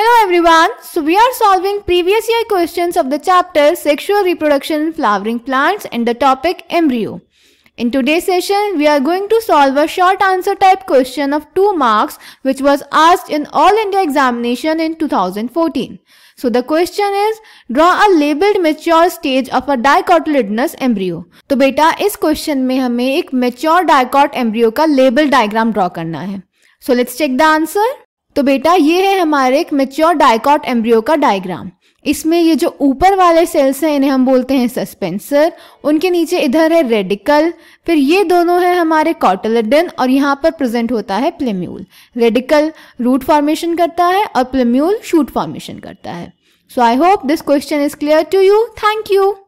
Hello everyone, so we are solving previous year questions of the chapter Sexual Reproduction in Flowering Plants and the topic Embryo. In today's session, we are going to solve a short answer type question of 2 marks which was asked in All India examination in 2014. So the question is, draw a labeled mature stage of a dicotyledonous embryo. तो बेटा इस question में हमें एक mature dicot embryo का label diagram draw करना है. So let's check the answer. तो बेटा ये है हमारे एक मेच्योर डायकॉट एम्ब्रियो का डायग्राम इसमें ये जो ऊपर वाले सेल्स हैं इन्हें हम बोलते हैं सस्पेंसर उनके नीचे इधर है रेडिकल फिर ये दोनों हैं हमारे कॉटलडन और यहाँ पर प्रेजेंट होता है प्लेम्यूल रेडिकल रूट फॉर्मेशन करता है और प्लेम्यूल शूट फॉर्मेशन करता है so I hope this question is clear to you thank you